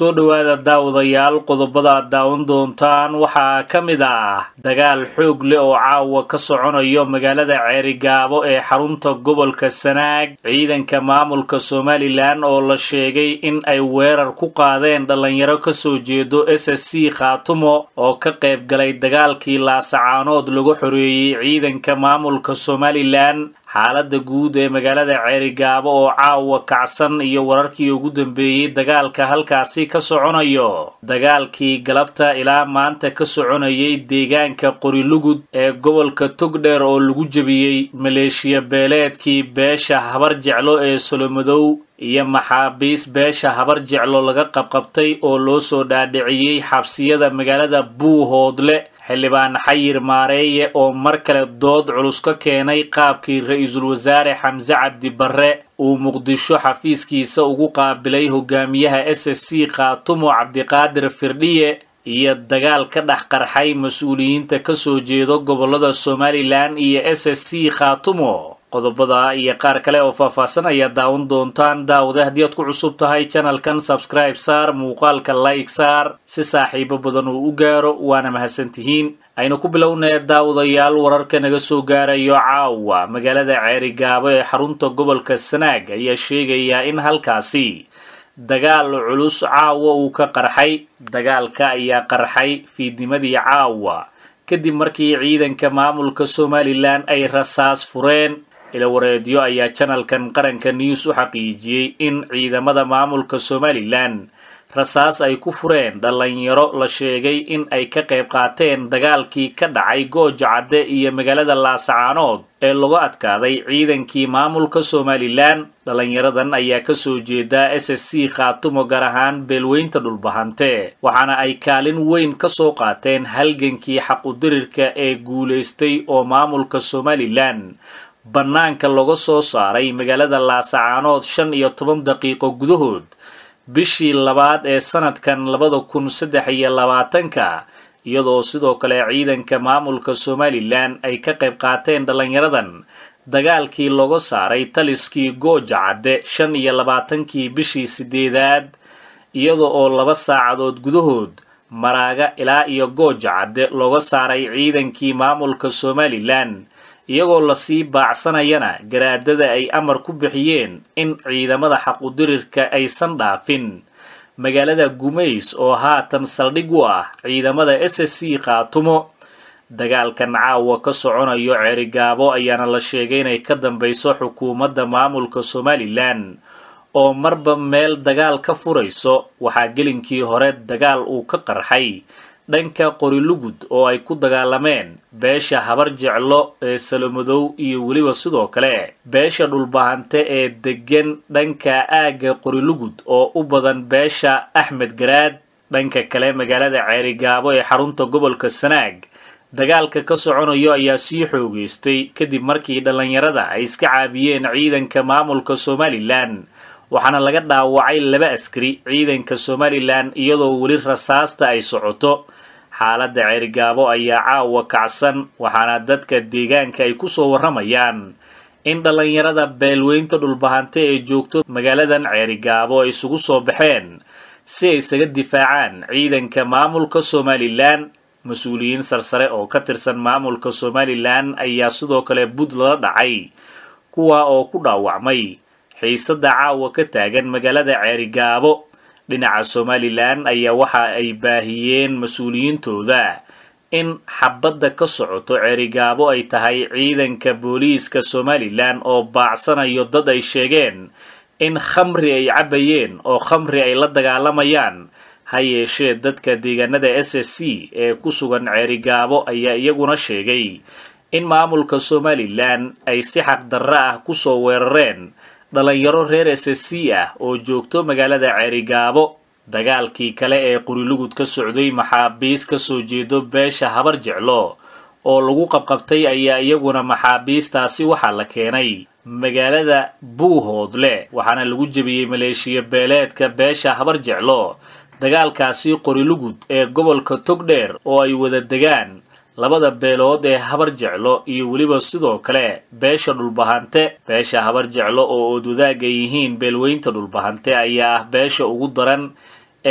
soo dhowaada daawadayaal qodobadaad daawan doontaan waxaa ka mid ah dagaal xoog leh oo caawa ka soconayo magaalada ceerigaabo ee xarunta gobolka sanaag ciidanka maamulka somalilan oo la sheegay in ay weerar ku qaadeen dhallinyaro kasoo jeedo s s c khaatumo oo ka qayb galay dagaalkii laasacaanood lagu xoreeyey ciidanka maamulka somalilan xaaladda guud ee magaalada ceerigaabo oo caawa kacsan iyo wararkii ugu dambeeyey dagaalka halkaasi ka soconayo dagaalkii galabta ilaa maanta ka soconayey deegaanka qorilugud ee gobolka togdheer oo lagu jebiyey maleeshiya beeleedkii beesha habar jeclo ee solomadow iyo maxaabiis beesha habar jeclo laga qabqabtay oo loo soo dhaadhiciyey xabsiyada magaalada buu buuhoodle xildhibaan xayir maareeye oo mar kale dood culus ka keenay qaabkii ra-iisul wasaare xamse cabdi barre uu muqdisho xafiiskiisa ugu qaabilay hogaamiyaha s s c khaatumo cabdiqaadir firdhiye iyo dagaal ka dhex qarxay mas-uuliyiinta kasoo jeedo gobolada somalilan iyo s s c khaatumo qodobada iyo qaar kale oo faahfaahsan ayaa daawan doontaan daawada haddii aad ku cusub tahay janalkan sabscribe saar muuqaalka like saar si saaxiibo badan uu u gaaro waana mahadsantihiin aynu ku bilownay daawadayaal wararka naga soo gaarayo caawa magaalada ceerigaabo ee xarunta gobolka sanaag ayaa sheegaya in halkaasi dagaal culus caawa uu ka qarxay dagaalka ayaa qarxay fiidnimadii caawa kadib markii ciidanka maamulka somalilan ay rasaas fureen ilowareedyo ayaa janalkan qaranka news u xaqiijiyey in ciidamada maamulka somalilan rasaas ay ku fureen dhallinyaro la sheegay in ay ka qayb qaateen dagaalkii ka dhacay gooja cadde iyo magaalada laasacaanood ee lagu adkaaday ciidankii maamulka somalilan dhallinyaradan ayaa kasoo jeeda s s c khaatumo gaar ahaan beelweynta dhulbahante waxaana ay kaalin weyn kasoo qaateen halgankii xaqudirirka ee guulaystay oo maamulka somalilan bannaanka laga soo saaray magaalada laasacaanood shan iyo toban daqiiqo gudahood bishii labaad ee sanadkan labada kun saddex iyo labaatanka iyadoo sidoo kale ciidanka maamulka somalilan ay ka qayb qaateen dhallinyaradan dagaalkii looga saaray taliskii gooja cadde shan iyo labaatankii bishii sideedaad iyada oo laba saacadood gudahood maraaga ilaa iyo gooja cadde looga saaray ciidankii maamulka somalilan iyagoo lasii baacsanayana garaadada ay amar ku bixiyeen in ciidamada xaqudirirka aysan dhaafin magaalada gumays oo haatan saldhig u ah ciidamada s s c qaatumo dagaalkan caawa ka soconayo ceerigaabo ayaana la sheegay inay ka dambayso xukuumadda maamulka somalilan oo marba meel dagaal ka furayso waxaa gelinkii hore dagaal uu ka qarxay dhanka qorilugud oo ay ku dagaalameen beesha habar jeclo ee salomadow iyo weliba sidoo kale beesha dhulbahante ee deggan dhanka aagga qorilugud oo u badan beesha axmed garaad dhanka kale magaalada ceerigaabo ee xarunta gobolka sanaag dagaalka ka soconayo ayaa sii xoogaystay kadib markii dhallinyarada ay iska caabiyeen ciidanka maamulka somalilan waxaana laga dhaawacay laba askari ciidanka somalilan iyadoo weli rasaasta ay socoto xaaladda ceerigaabo ayaa caawa kacsan waxaana dadka deegaanka ay ku soo warramayaan in dhallinyarada beelweynta dhulbahante ee joogto magaaladan ceerigaabo ay isugu soo baxeen si ay isaga difaacaan ciidanka maamulka somalilan mas-uuliyiin sarsare oo ka tirsan maamulka somalilan ayaa sidoo kale bud lala dhacay kuwa oo ku dhaawacmay xiisadda caawa ka taagan magaalada ceerigaabo dhinaca somalilan ayaa waxa ay baahiyeen mas-uuliyiintooda in xabadda ka socoto cerigaabo ay tahay ciidanka booliiska somalilan oo baacsanayo dad ay sheegeen in khamri ay cabayeen oo khamri ay la dagaalamayaan ha yeeshee dadka deegaanada s s c ee ku sugan cerigaabo ayaa iyaguna sheegay in maamulka somalilan ay si xaq xaqdarra ah ku soo weerareen dhallinyaro reer ssc ah oo joogto magaalada ceerigaabo dagaalkii kale ee qurilugud ka socday maxaabiis soo jeedo beesha habar jeclo oo lagu qabqabtay ayaa iyaguna maxaabiistaasi waxaa la keenay magaalada buuhoodle waxaana lagu jebiyey maleeshiya beeleedka beesha habar jeclo dagaalkaasi qorilugud ee gobolka togdheer oo ay wada degaan labada beelood ee habar jeclo iyo weliba sidoo kale beesha dhulbahante beesha habar jeclo oo oodwadaaga yihiin beelweynta dhulbahante ayaa ah beesha ugu daran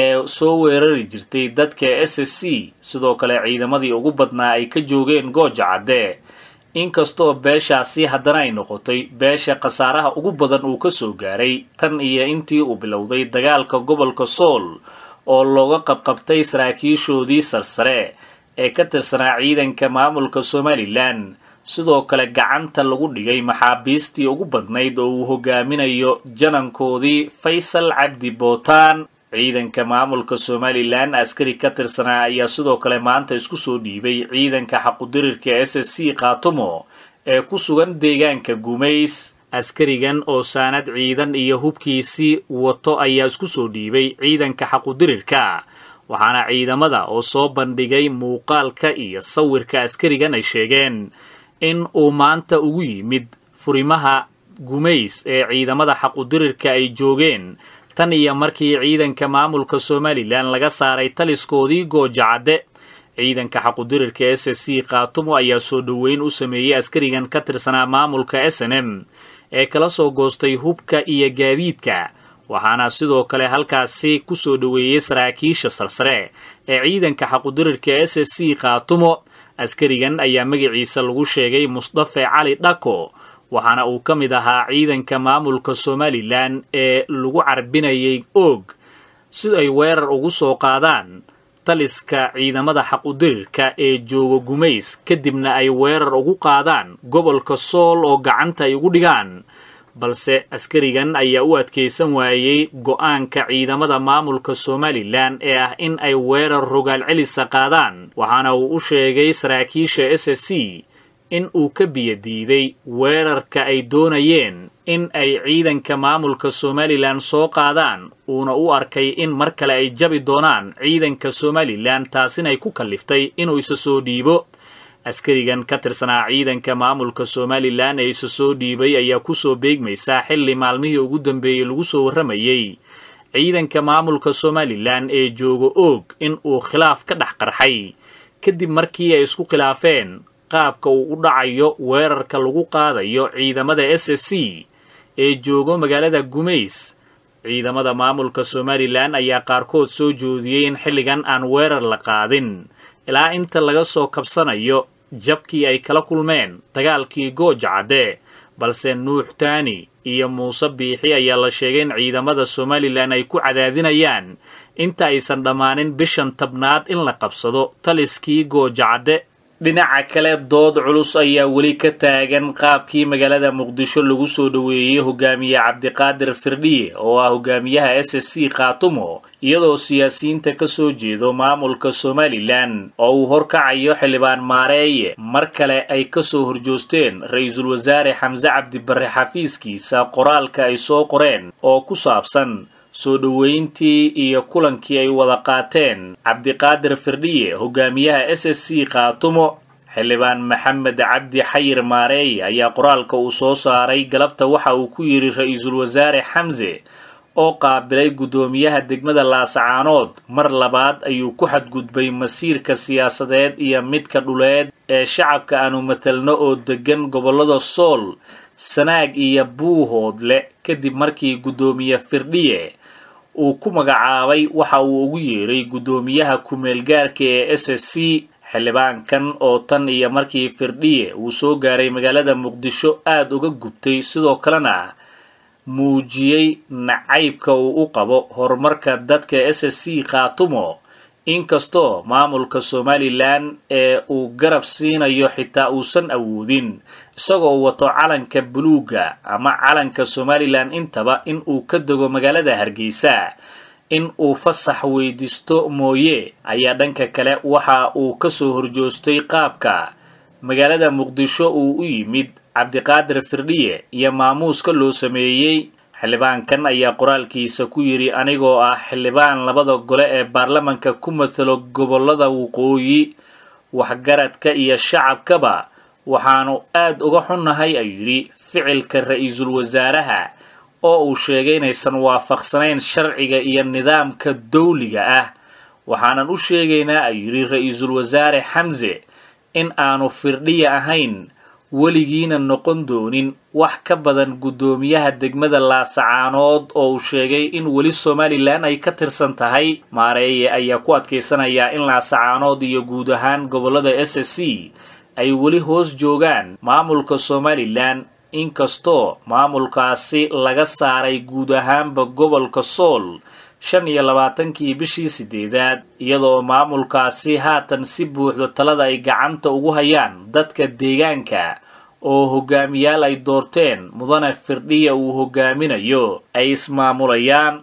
ee soo weerari jirtay dadka s s c sidoo kale ciidamadii ugu badnaa ay ka joogeen gooja cadde inkastoo beeshaasi haddana ay noqotay beesha khasaaraha ugu badan uu ka soo gaaray tan iyo intii uu bilowday dagaalka gobolka sool oo looga qabqabtay saraakiishoodii sarsare ee ka tirsanaa ciidanka maamulka somalilan sidoo kale gacanta lagu dhigay maxaabiistii ugu badnayd oo uu hogaaminayo janankoodii faysal cabdi bootaan ciidanka maamulka somalilan askari ka tirsanaa ayaa sidoo kale maanta isku soo dhiibay ciidanka xaqudirirka s s c khaatumo ee ku sugan deegaanka gumays askarigan oo saanad ciidan iyo hubkiisii wato ayaa isku soo dhiibay ciidanka xaqudirirka waxaana ciidamada oo soo bandhigay muuqaalka iyo sawirka askarigan ay sheegeen in uu maanta ugu yimid furimaha gumays ee ciidamada xaqudirirka ay joogeen tan iyo markii ciidanka maamulka somalilan laga saaray taliskoodii goojacadde ciidanka xaqudirirka s s c kaatumo ayaa soo dhoweyn u sameeyey askarigan ka tirsanaa maamulka s n m ee kala soo goostay hubka iyo gaadiidka waxaana sidoo kale halkaasi ku soo dhoweeyey saraakiisha sarsare ee ciidanka xaqudirirka s s c khaatumo askarigan ayaa magiciisa lagu sheegay mustafe cali dhako waxaana uu ka mid ahaa ciidanka maamulka somalilan ee lagu carbinayay oog si ay weerar ugu soo qaadaan taliska ciidamada xaqudirirka ee jooga gumays kadibna ay weerar ugu qaadaan gobolka sool oo gacanta ay ugu dhigaan balse askarigan ayaa u adkaysan waayey go'aanka ciidamada maamulka somalilan ee ah in ay weerar rogaal celisa qaadaan waxaana uu u sheegay saraakiisha s s c in uu ka biyadiiday weerarka ay doonayeen in ay ciidanka maamulka somalilan soo qaadaan uuna u arkay in mar kale ay jabi doonaan ciidanka somalilan taasina ay ku kalliftay inuu isa soo dhiibo askarigan ka tirsanaa ciidanka maamulka somalilan ee isa soo dhiibay ayaa kusoo beegmaysa xilli maalmihii ugu dambeeyey lagu soo warramayey ciidanka maamulka somalilan ee jooga oog in uu khilaaf ka dhex qarxay kadib markii ay isku khilaafeen qaabka uu u dhacayo weerarka lagu qaadayo ciidamada s s c ee joogo magaalada gumays ciidamada maamulka somalilan ayaa qaarkood soo joodiyey in xilligan aan weerar la qaadin ilaa inta laga soo kabsanayo jabkii ay kala kulmeen dagaalkii gooja cadde balse nuuxtaani iyo muuse biixi ayaa la sheegay in ciidamada somalilan ay ku cadaadinayaan inta aysan dhammaanin bishan tabnaad in la qabsado taliskii goojacadde dhinaca kale dood culus ayaa weli ka taagan qaabkii magaalada muqdisho lagu soo dhoweeyey hogaamiye cabdiqaadir firdhiye oo ah hogaamiyaha s s c khaatumo iyadoo siyaasiyiinta ka soo jeedo maamulka somalilan oo uu horkacayo xildhibaan maareeye mar kale ay kasoo horjoosteen ra-iisul wasaare xamse cabdibarre xafiiskiisa qoraalka ay soo qoreen oo ku saabsan soo dhoweyntii iyo kulankii ay wada qaateen cabdiqaadir firdhiye hogaamiyaha s s c kaatumo xildhibaan maxamed cabdi xayir maareey ayaa qoraalka uu soo saaray galabta waxa uu ku yidhi ra-iisul wasaare xamse oo qaabilay guddoomiyaha degmada laasacaanood mar labaad ayuu ku xadgudbay masiirka siyaasadeed iyo midka dhuleed ee shacabka aanu matalno oo deggan gobollada sool sanaag iyo buuhood leh kadib markii guddoomiye firdhiye uu ku magacaabay waxa uu ugu yeeray guddoomiyaha ku-meelgaarka ee s s c xildhibaankan oo tan iyo markii firdhiye uu soo gaaray magaalada muqdisho aada uga gubtay sidoo kalena muujiyey nacaybka uu u qabo horumarka dadka s s c khaatumo inkastoo maamulka somalilan ee uu garab siinayo xitaa uusan awoodin isagoo wato calanka buluuga ama calanka somalilan intaba in uu ka dego magaalada hargeysa in uu fasax weydiisto mooye ayaa dhanka kale waxa uu kasoo horjoostay qaabka magaalada muqdisho uu u yimid cabdiqaadir firdhiye iyo maamuuska loo sameeyey xildhibaankan ayaa qoraalkiisa ku yidhi anigoo ah xildhibaan labada gole ee baarlamanka ku matalo gobollada waqooyi waxgaradka iyo shacabkaba waxaanu aad uga xunnahay ayuu yidhi ficilka ra'iisul wasaaraha oo uu sheegay inaysan waafaqsanayn sharciga iyo nidaamka dawliga ah waxaanan u sheegaynaa ayuu yidhi ra'iisul wasaare xamse in aanu firdhiya ahayn weligiina noqon doonin wax ka badan guddoomiyaha degmada laasacaanood oo uu sheegay in weli somalilan ay ka tirsan tahay maareeye ayaa ku adkaysanayaa in laasacaanood iyo guud ahaan gobollada s s c ay weli hoos joogaan maamulka somalilan inkastoo maamulkaasi laga saaray guud ahaanba gobolka sool shan iyo labaatankii bishii siddeedaad iyadoo maamulkaasi haatan si buuxdo talada ay gacanta ugu hayaan dadka deegaanka oo hogaamiyaal ay doorteen mudane firdhiya uu hogaaminayo ay ismaamulayaan